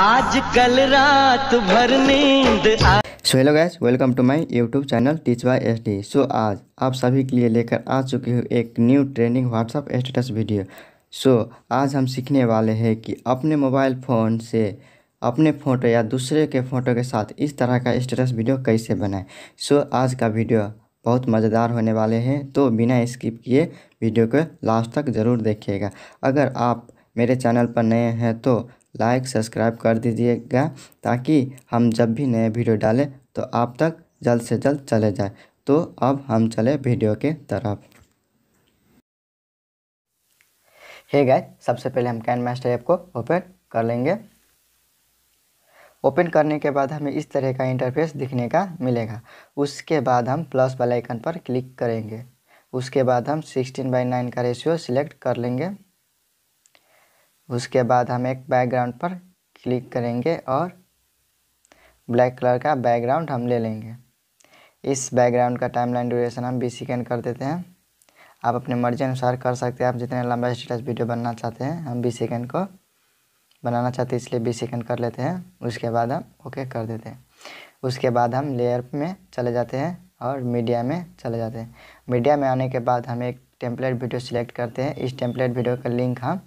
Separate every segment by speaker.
Speaker 1: आज कल रात भर नींद सो hello guys welcome to my YouTube channel teach by S D so आज आप सभी के लिए लेकर आ चुकी हूँ एक new training WhatsApp status video so so, आज हम सीखने वाले हैं कि अपने मोबाइल फ़ोन से अपने फ़ोटो या दूसरे के फ़ोटो के साथ इस तरह का स्टेटस वीडियो कैसे बनाएं सो so, आज का वीडियो बहुत मज़ेदार होने वाले हैं तो बिना स्किप किए वीडियो को लास्ट तक ज़रूर देखिएगा अगर आप मेरे चैनल पर नए हैं तो लाइक सब्सक्राइब कर दीजिएगा ताकि हम जब भी नए वीडियो डालें तो आप तक जल्द से जल्द चले जाए तो अब हम चले वीडियो के तरफ हे गाइस सबसे पहले हम कैन मास्टर ऐप को ओपन कर लेंगे ओपन करने के बाद हमें इस तरह का इंटरफेस दिखने का मिलेगा उसके बाद हम प्लस वाले आइकन पर क्लिक करेंगे उसके बाद हम 16 बाई नाइन का रेशियो सिलेक्ट कर लेंगे उसके बाद हम एक बैकग्राउंड पर क्लिक करेंगे और ब्लैक कलर का बैकग्राउंड हम ले लेंगे इस बैकग्राउंड का टाइमलाइन ड्यूरेशन हम बीस सेकेंड कर देते हैं आप अपने मर्जी अनुसार कर सकते हैं आप जितने लंबा स्टेटस वीडियो बनना चाहते हैं हम बीस सेकेंड को बनाना चाहते हैं इसलिए बीस सेकेंड कर लेते हैं उसके बाद हम ओके कर देते हैं उसके बाद हम लेयर में चले जाते हैं और मीडिया में चले जाते हैं मीडिया में आने के बाद हम एक टेम्पलेट वीडियो सिलेक्ट करते हैं इस टेम्पलेट वीडियो का लिंक हम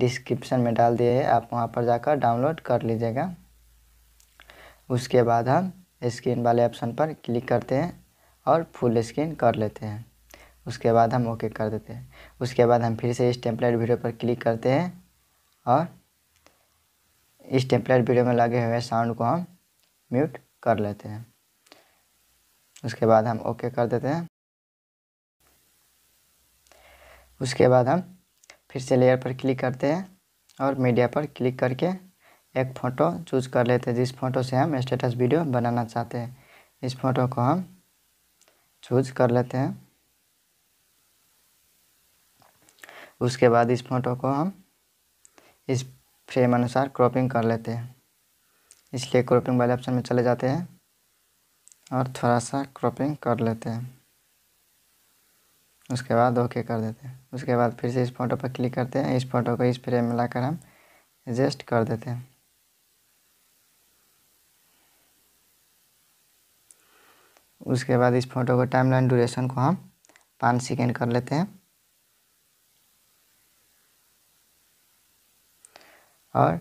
Speaker 1: डिस्क्रिप्शन में डाल दिए है आप वहाँ पर जाकर डाउनलोड कर लीजिएगा उसके बाद हम स्क्रीन वाले ऑप्शन पर क्लिक करते हैं और फुल स्क्रीन कर लेते हैं उसके बाद हम ओके कर देते हैं उसके बाद हम फिर से इस टेम्पलेट वीडियो पर क्लिक करते हैं और इस टेम्पलेट वीडियो में लगे हुए साउंड को हम म्यूट कर लेते हैं उसके बाद हम ओके कर देते हैं उसके बाद हम फिर से लेयर पर क्लिक करते हैं और मीडिया पर क्लिक करके एक फ़ोटो चूज कर लेते हैं जिस फोटो से हम स्टेटस वीडियो बनाना चाहते हैं इस फोटो को हम चूज कर लेते हैं उसके बाद इस फोटो को हम इस फ्रेम अनुसार क्रॉपिंग कर लेते हैं इसलिए क्रॉपिंग वाले ऑप्शन में चले जाते हैं और थोड़ा सा क्रॉपिंग कर लेते हैं उसके बाद ओके कर देते हैं उसके बाद फिर से इस फोटो पर क्लिक करते हैं इस फोटो को इस फ्रेम में लाकर हम एडजस्ट कर देते हैं उसके बाद इस फोटो को टाइम लाइन ड्यूरेशन को हम पाँच सेकेंड कर लेते हैं और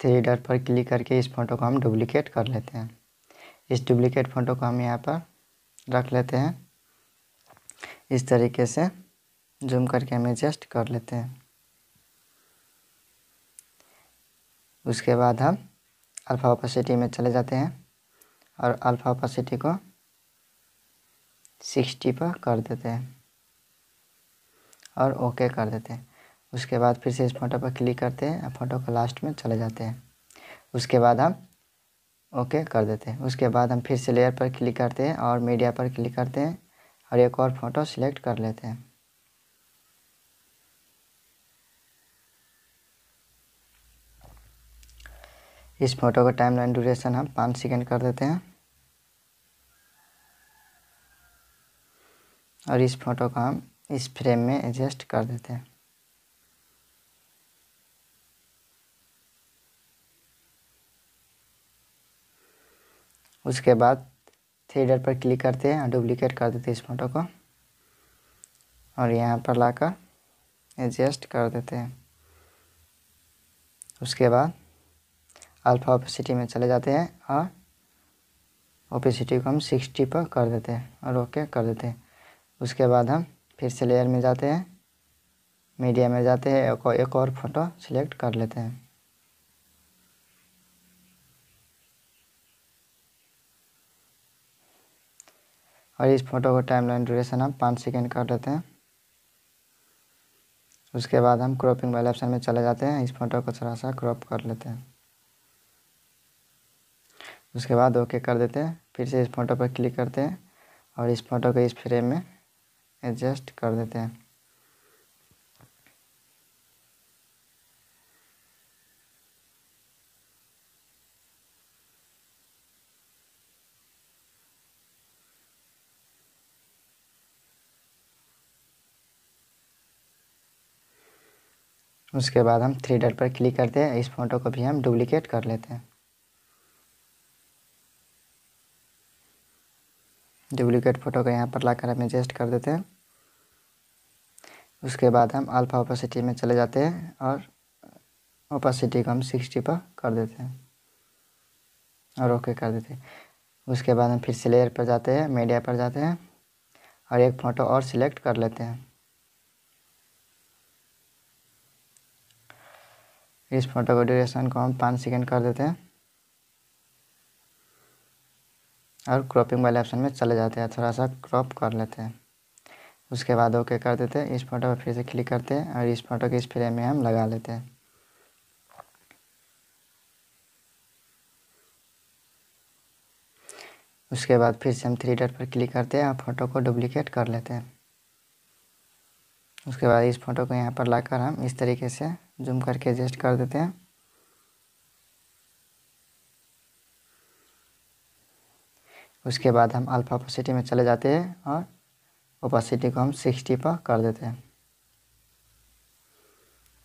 Speaker 1: थ्री डॉट पर क्लिक करके इस फोटो को हम डुप्लिकेट कर लेते हैं इस डुप्लिकेट फ़ोटो को हम यहाँ पर रख लेते हैं इस तरीके से जूम करके हम एडजस्ट कर लेते हैं उसके बाद हम अल्फ़ा ओपेसिटी में चले जाते हैं और अल्फ़ा ओपेसिटी को सिक्सटी पर कर देते हैं और ओके कर देते हैं उसके बाद फिर से इस फोटो पर क्लिक करते हैं फोटो को लास्ट में चले जाते हैं उसके बाद हम ओके कर देते हैं उसके बाद हम फिर से लेयर पर क्लिक करते हैं और मीडिया पर क्लिक करते हैं और एक और फ़ोटो सिलेक्ट कर लेते हैं इस फोटो का टाइम लाइन ड्यूरेशन हम पाँच सेकेंड कर देते हैं और इस फोटो का हम इस फ्रेम में एडजस्ट कर देते हैं उसके बाद थ्री पर क्लिक करते हैं डुप्लीकेट कर देते हैं इस फोटो को और यहाँ पर लाकर एडजस्ट कर देते हैं उसके बाद अल्फा ओपेसिटी में चले जाते हैं और ओपेसिटी को हम सिक्सटी पर कर देते हैं और ओके कर देते हैं उसके बाद हम फिर से लेयर में जाते हैं मीडिया में जाते हैं एक और फोटो सिलेक्ट कर लेते हैं और इस फोटो को टाइम लाइन ड्यूरेशन हम पाँच सेकेंड कर देते हैं उसके बाद हम क्रॉपिंग वाले ऑप्शन में चले जाते हैं इस फोटो को थोड़ा सा क्रॉप कर लेते हैं उसके बाद ओके कर देते हैं फिर से इस फोटो पर क्लिक करते हैं और इस फोटो को इस फ्रेम में एडजस्ट कर देते हैं उसके बाद हम थ्री डॉट पर क्लिक करते हैं इस फ़ोटो को भी हम डुप्लिकेट कर लेते हैं डुप्लीकेट फ़ोटो को यहाँ पर लाकर हम एडजस्ट कर देते हैं उसके बाद हम अल्फ़ा ओपासिटी में चले जाते हैं और ओपासिटी को हम सिक्सटी पर कर देते हैं और ओके कर देते हैं उसके बाद हम फिर से लेयर पर जाते हैं मीडिया पर जाते हैं और एक फ़ोटो और सिलेक्ट कर लेते हैं इस फोटो को ड्यूरेशन को हम पाँच सेकेंड कर देते हैं और क्रॉपिंग वाले ऑप्शन में चले जाते हैं थोड़ा सा क्रॉप कर लेते हैं उसके बाद ओके कर देते हैं इस फोटो पर फिर से क्लिक करते हैं और इस फोटो के इस फ्रेम में हम लगा लेते हैं उसके बाद फिर से हम थ्री डॉट पर क्लिक करते हैं और फोटो को डुप्लीकेट कर लेते हैं उसके बाद इस फोटो को यहाँ पर लाकर हम इस तरीके से जूम करके एडजस्ट कर देते हैं उसके बाद हम अल्फा ओपासिटी में चले जाते हैं और ओपोसिटी को हम सिक्सटी पर कर देते हैं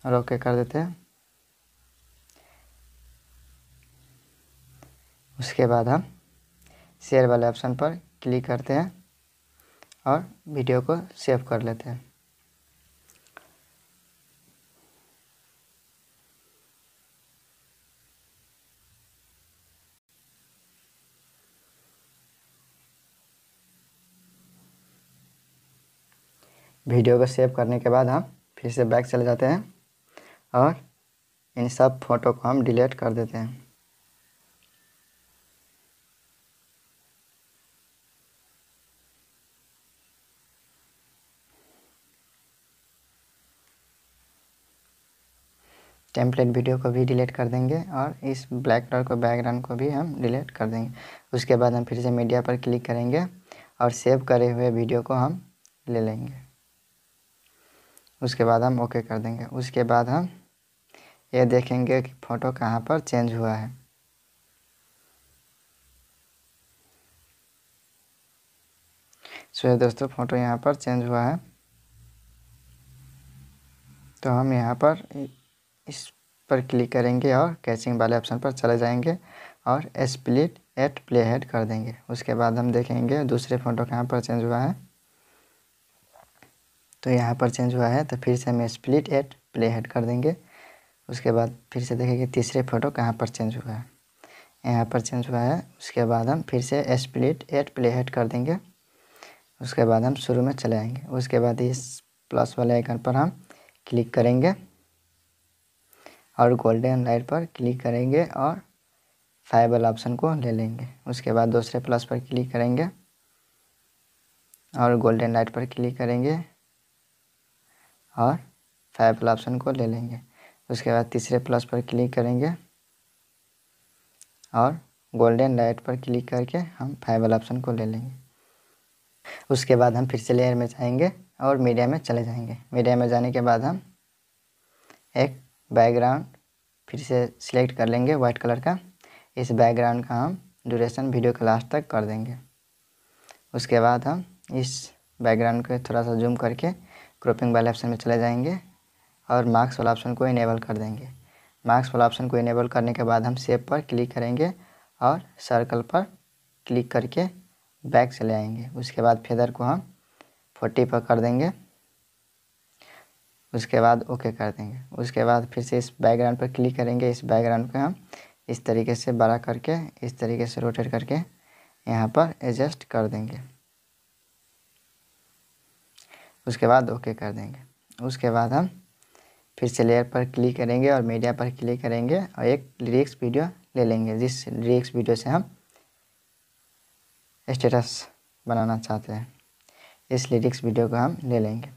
Speaker 1: और ओके कर देते हैं उसके बाद हम शेयर वाले ऑप्शन पर क्लिक करते हैं और वीडियो को सेव कर लेते हैं वीडियो को सेव करने के बाद हम फिर से बैक चले जाते हैं और इन सब फ़ोटो को हम डिलीट कर देते हैं टेम्पलेट वीडियो को भी डिलीट कर देंगे और इस ब्लैक कलर को बैकग्राउंड को भी हम डिलीट कर देंगे उसके बाद हम फिर से मीडिया पर क्लिक करेंगे और सेव करे हुए वीडियो को हम ले लेंगे उसके बाद हम ओके कर देंगे उसके बाद हम ये देखेंगे कि फ़ोटो कहाँ पर चेंज हुआ है सो ये दोस्तों फ़ोटो यहाँ पर चेंज हुआ है तो हम यहाँ पर इस पर क्लिक करेंगे और कैचिंग वाले ऑप्शन पर चले जाएंगे और स्प्लिट एट प्ले हेड कर देंगे उसके बाद हम देखेंगे दूसरे फ़ोटो कहाँ पर चेंज हुआ है तो यहाँ पर चेंज हुआ है तो फिर से हम स्प्लिट एट प्ले हेड कर देंगे उसके बाद फिर से देखेंगे तीसरे फोटो कहाँ पर चेंज हुआ है यहाँ पर चेंज हुआ है उसके बाद हम फिर से स्प्लिट एट प्ले हेड कर देंगे उसके बाद हम शुरू में चले आएंगे उसके बाद इस प्लस वाले आइकन पर हम क्लिक करेंगे और गोल्डन लाइट पर क्लिक करेंगे और फाइबल ऑप्शन को ले लेंगे उसके बाद दूसरे प्लस पर क्लिक करेंगे और गोल्डन लाइट पर क्लिक करेंगे और फाइव वाला ऑप्शन को ले लेंगे उसके बाद तीसरे प्लस पर क्लिक करेंगे और गोल्डन लाइट पर क्लिक करके हम फाइव वाला ऑप्शन को ले लेंगे उसके बाद हम फिर से लेयर में जाएंगे और मीडिया में चले जाएंगे मीडिया में जाने के बाद हम एक बैकग्राउंड फिर से सिलेक्ट कर लेंगे वाइट कलर का इस बैकग्राउंड का हम ड्यूरेशन वीडियो के लास्ट तक कर देंगे उसके बाद हम इस बैकग्राउंड को थोड़ा सा जूम करके ग्रुपिंग वाले ऑप्शन में चले जाएंगे और मार्क्स वाला ऑप्शन को इनेबल कर देंगे मार्क्स वाला ऑप्शन को इनेबल करने के बाद हम सेब पर क्लिक करेंगे और सर्कल पर क्लिक करके बैक चले आएंगे उसके बाद फेदर को हम फोर्टी पर कर देंगे उसके बाद ओके कर देंगे उसके बाद फिर से इस बैकग्राउंड पर क्लिक करेंगे इस बैकग्राउंड को हम इस तरीके से बड़ा करके इस तरीके से रोटेट करके यहाँ पर एडजस्ट कर देंगे उसके बाद ओके कर देंगे उसके बाद हम फिर से लेयर पर क्लिक करेंगे और मीडिया पर क्लिक करेंगे और एक लिरिक्स वीडियो ले लेंगे जिस लिरिक्स वीडियो से हम स्टेटस बनाना चाहते हैं इस लिरिक्स वीडियो को हम ले लेंगे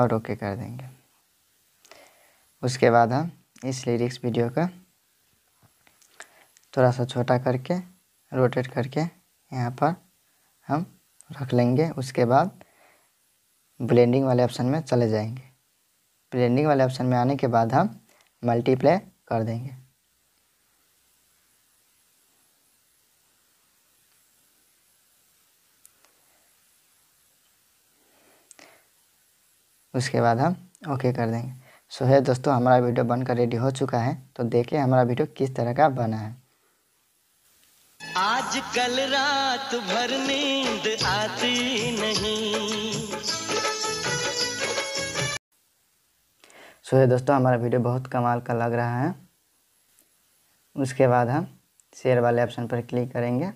Speaker 1: और ओके कर देंगे उसके बाद हम इस लिरिक्स वीडियो का थोड़ा सा छोटा करके रोटेट करके यहाँ पर हम रख लेंगे उसके बाद ब्लेंडिंग वाले ऑप्शन में चले जाएंगे ब्लेंडिंग वाले ऑप्शन में आने के बाद हम मल्टीप्लाई कर देंगे उसके बाद हम ओके कर देंगे सो है दोस्तों हमारा वीडियो बनकर रेडी हो चुका है तो देखिए हमारा वीडियो किस तरह का बना है आज कल रात भर नींद आती नहीं सो so, दोस्तों हमारा वीडियो बहुत कमाल का लग रहा है उसके बाद हम शेयर वाले ऑप्शन पर क्लिक करेंगे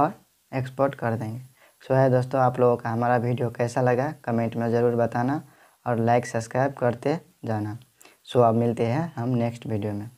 Speaker 1: और एक्सपोर्ट कर देंगे सो so, है दोस्तों आप लोगों का हमारा वीडियो कैसा लगा कमेंट में ज़रूर बताना और लाइक सब्सक्राइब करते जाना सो so, अब मिलते हैं हम नेक्स्ट वीडियो में